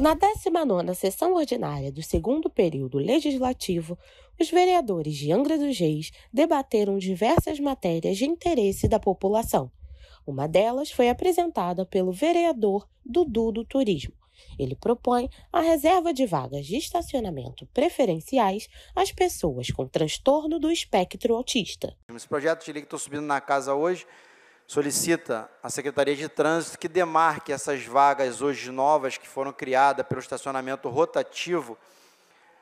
Na 19ª sessão ordinária do segundo período legislativo, os vereadores de Angra dos Reis debateram diversas matérias de interesse da população. Uma delas foi apresentada pelo vereador Dudu do Turismo. Ele propõe a reserva de vagas de estacionamento preferenciais às pessoas com transtorno do espectro autista. Esse projeto de lei que estou subindo na casa hoje solicita à Secretaria de Trânsito que demarque essas vagas hoje novas que foram criadas pelo estacionamento rotativo,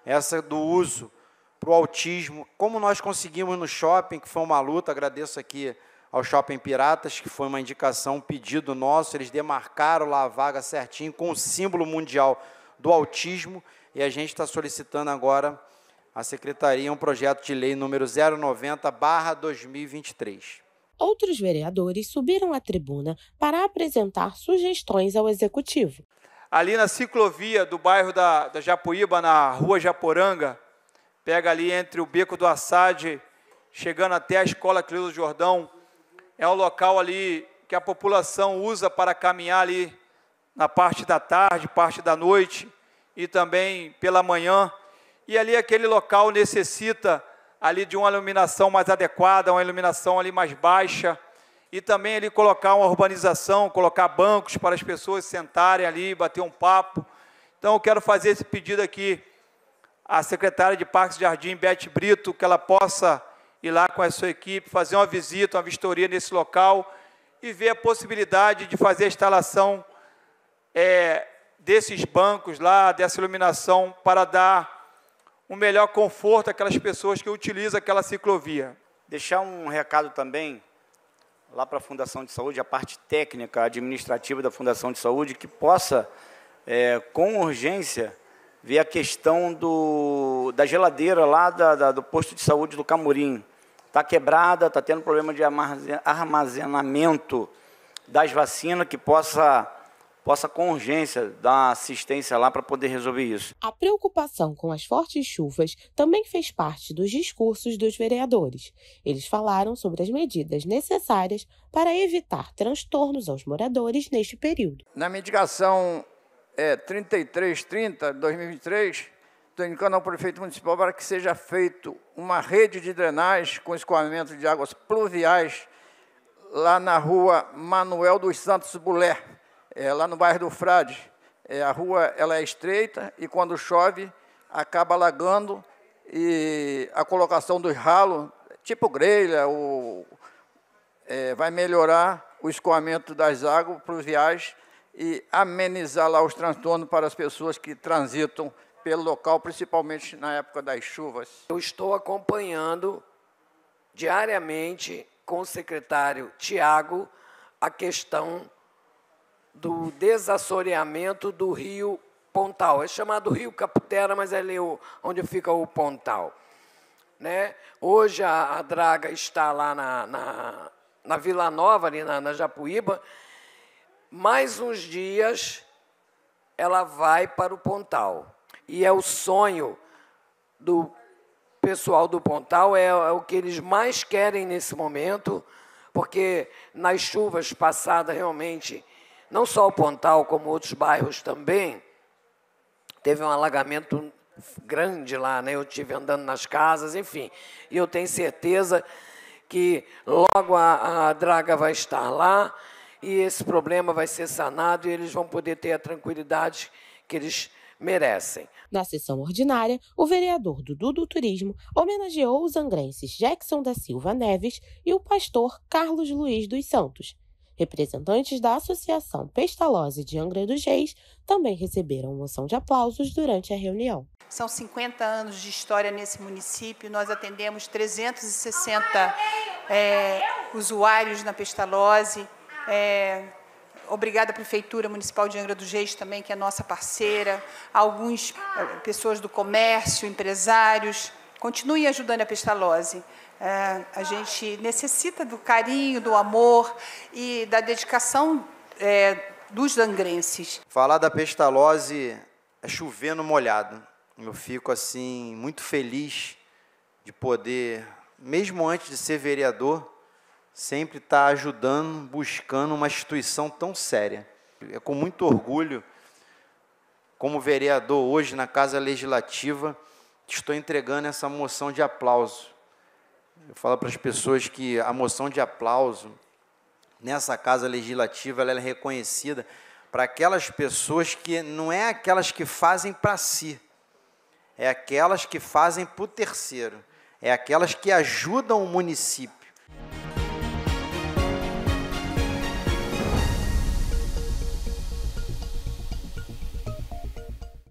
essa do uso para o autismo, como nós conseguimos no shopping, que foi uma luta, agradeço aqui ao Shopping Piratas, que foi uma indicação, um pedido nosso, eles demarcaram lá a vaga certinho com o símbolo mundial do autismo, e a gente está solicitando agora à Secretaria um projeto de lei número 090 barra 2023. Outros vereadores subiram à tribuna para apresentar sugestões ao executivo. Ali na ciclovia do bairro da, da Japuíba, na rua Japoranga, pega ali entre o Beco do Assad, chegando até a Escola Cleusa Jordão, é um local ali que a população usa para caminhar ali na parte da tarde, parte da noite e também pela manhã. E ali aquele local necessita ali de uma iluminação mais adequada, uma iluminação ali mais baixa, e também ali colocar uma urbanização, colocar bancos para as pessoas sentarem ali, bater um papo. Então eu quero fazer esse pedido aqui à secretária de Parques e Jardim, Beth Brito, que ela possa ir lá com a sua equipe, fazer uma visita, uma vistoria nesse local e ver a possibilidade de fazer a instalação é, desses bancos lá, dessa iluminação, para dar um melhor conforto àquelas pessoas que utilizam aquela ciclovia. Deixar um recado também lá para a Fundação de Saúde, a parte técnica, administrativa da Fundação de Saúde, que possa, é, com urgência, ver a questão do, da geladeira lá da, da, do posto de saúde do Camurim. Está quebrada, está tendo problema de armazenamento das vacinas, que possa possa com urgência dar assistência lá para poder resolver isso. A preocupação com as fortes chuvas também fez parte dos discursos dos vereadores. Eles falaram sobre as medidas necessárias para evitar transtornos aos moradores neste período. Na medicação é, 3330 2023, estou indicando ao prefeito municipal para que seja feito uma rede de drenagem com escoamento de águas pluviais lá na rua Manuel dos Santos Buler. É, lá no bairro do Frade, é, a rua ela é estreita e quando chove acaba alagando e a colocação dos ralos, tipo grelha, é, vai melhorar o escoamento das águas para os viais e amenizar lá os transtornos para as pessoas que transitam pelo local, principalmente na época das chuvas. Eu estou acompanhando diariamente com o secretário Tiago a questão do desassoreamento do rio Pontal. É chamado Rio Caputera, mas é ali onde fica o Pontal. Né? Hoje a, a draga está lá na, na, na Vila Nova, ali na, na Japuíba. Mais uns dias ela vai para o Pontal. E é o sonho do pessoal do Pontal, é, é o que eles mais querem nesse momento, porque nas chuvas passadas realmente não só o Pontal, como outros bairros também, teve um alagamento grande lá, né? Eu tive andando nas casas, enfim. E eu tenho certeza que logo a, a draga vai estar lá e esse problema vai ser sanado e eles vão poder ter a tranquilidade que eles merecem. Na sessão ordinária, o vereador Dudu do Turismo homenageou os angrenses Jackson da Silva Neves e o pastor Carlos Luiz dos Santos, Representantes da Associação Pestalozzi de Angra dos Reis também receberam moção de aplausos durante a reunião. São 50 anos de história nesse município, nós atendemos 360 é, usuários na Pestalozzi. É, obrigada à Prefeitura Municipal de Angra dos Reis também, que é nossa parceira, algumas é, pessoas do comércio, empresários, Continue ajudando a Pestalozzi. É, a gente necessita do carinho, do amor e da dedicação é, dos angrenses. Falar da Pestalozzi é chovendo molhado. Eu fico assim muito feliz de poder, mesmo antes de ser vereador, sempre estar tá ajudando, buscando uma instituição tão séria. É com muito orgulho, como vereador hoje na Casa Legislativa, estou entregando essa moção de aplauso. Eu falo para as pessoas que a moção de aplauso nessa casa legislativa ela é reconhecida para aquelas pessoas que não é aquelas que fazem para si, é aquelas que fazem para o terceiro, é aquelas que ajudam o município.